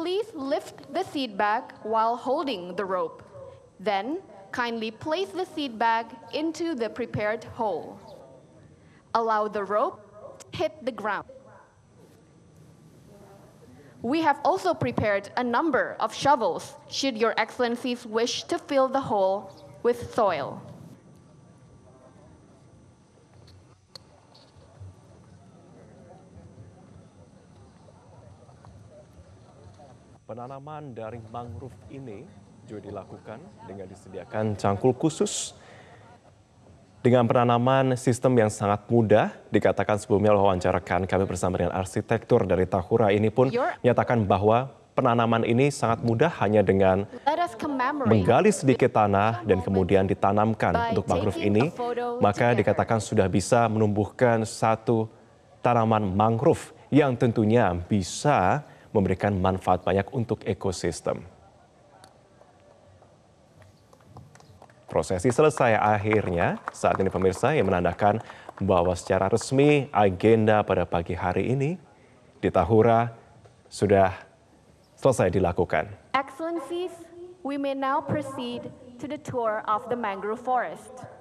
Please lift the seed bag while holding the rope. Then, kindly place the seed bag into the prepared hole. Allow the rope to hit the ground. We have also prepared a number of shovels should Your Excellencies wish to fill the hole with soil. Penanaman dari mangrove ini juga dilakukan dengan disediakan cangkul khusus dengan penanaman sistem yang sangat mudah, dikatakan sebelumnya oleh wawancarakan kami bersama dengan arsitektur dari Tahura ini pun menyatakan bahwa penanaman ini sangat mudah hanya dengan menggali sedikit tanah dan kemudian ditanamkan untuk mangrove ini, maka dikatakan sudah bisa menumbuhkan satu tanaman mangrove yang tentunya bisa memberikan manfaat banyak untuk ekosistem. Prosesi selesai akhirnya saat ini pemirsa yang menandakan bahwa secara resmi agenda pada pagi hari ini di Tahura sudah selesai dilakukan. Excellencies, we may now proceed to the tour of the mangrove forest.